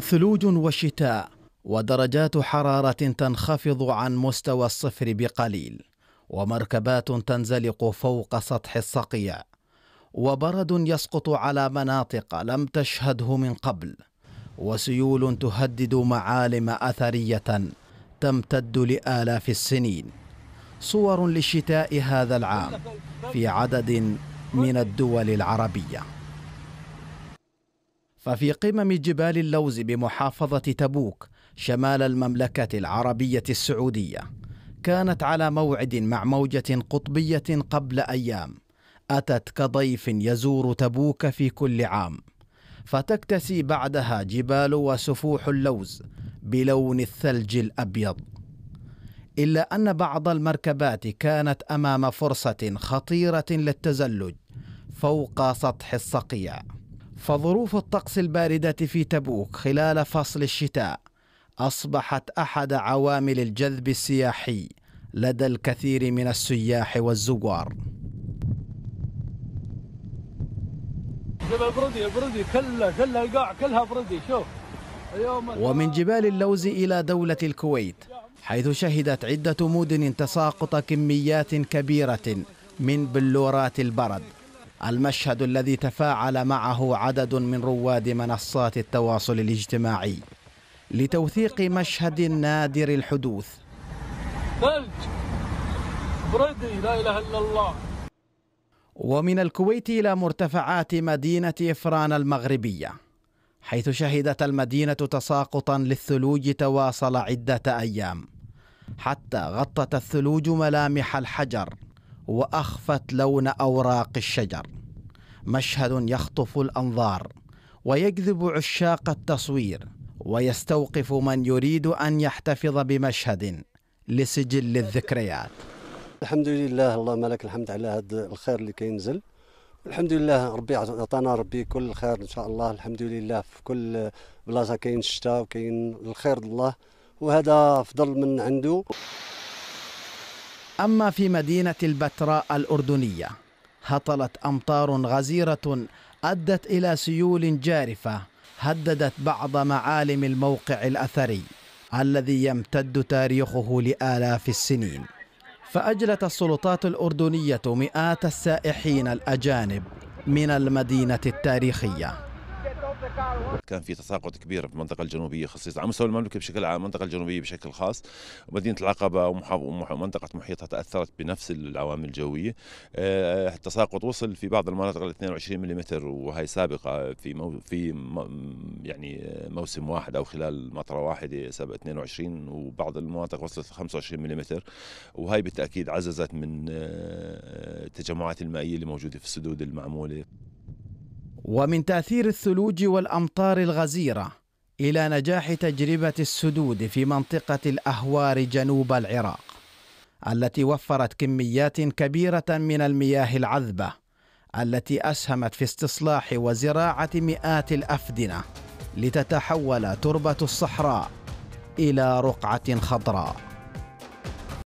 ثلوج وشتاء ودرجات حرارة تنخفض عن مستوى الصفر بقليل ومركبات تنزلق فوق سطح الصقيع وبرد يسقط على مناطق لم تشهده من قبل وسيول تهدد معالم أثرية تمتد لآلاف السنين صور لشتاء هذا العام في عدد من الدول العربيه ففي قمم جبال اللوز بمحافظة تبوك شمال المملكة العربية السعودية كانت على موعد مع موجة قطبية قبل أيام أتت كضيف يزور تبوك في كل عام فتكتسي بعدها جبال وسفوح اللوز بلون الثلج الأبيض إلا أن بعض المركبات كانت أمام فرصة خطيرة للتزلج فوق سطح الصقيع فظروف الطقس البارده في تبوك خلال فصل الشتاء اصبحت احد عوامل الجذب السياحي لدى الكثير من السياح والزوار جبل القاع كلها شوف ومن جبال اللوز إلى دولة الكويت حيث شهدت عدة مدن تساقط كميات كبيرة من بلورات البرد المشهد الذي تفاعل معه عدد من رواد منصات التواصل الاجتماعي لتوثيق مشهد نادر الحدوث ثلج بردي لا إله إلا الله ومن الكويت إلى مرتفعات مدينة إفران المغربية حيث شهدت المدينة تساقطا للثلوج تواصل عدة أيام حتى غطت الثلوج ملامح الحجر واخفت لون اوراق الشجر مشهد يخطف الانظار ويجذب عشاق التصوير ويستوقف من يريد ان يحتفظ بمشهد لسجل الذكريات الحمد لله اللهم لك الحمد على هذا الخير اللي كينزل الحمد لله ربي عطانا ربي كل الخير ان شاء الله الحمد لله في كل بلاصه كاين الشتاء وكاين الخير الله وهذا افضل من عنده أما في مدينة البتراء الأردنية هطلت أمطار غزيرة أدت إلى سيول جارفة هددت بعض معالم الموقع الأثري الذي يمتد تاريخه لآلاف السنين فأجلت السلطات الأردنية مئات السائحين الأجانب من المدينة التاريخية كان في تساقط كبير في المنطقه الجنوبيه خصيصا على مستوى المملكه بشكل عام المنطقه الجنوبيه بشكل خاص ومدينه العقبه ومنطقه محيطها تاثرت بنفس العوامل الجويه آه، التساقط وصل في بعض المناطق ل 22 ملم وهي سابقه في مو في يعني موسم واحد او خلال مطره واحده 22 وبعض المناطق وصلت ل 25 ملم وهي بالتاكيد عززت من آه، التجمعات المائيه اللي موجوده في السدود المعموله ومن تاثير الثلوج والامطار الغزيره الى نجاح تجربه السدود في منطقه الاهوار جنوب العراق التي وفرت كميات كبيره من المياه العذبه التي اسهمت في استصلاح وزراعه مئات الافدنه لتتحول تربه الصحراء الى رقعه خضراء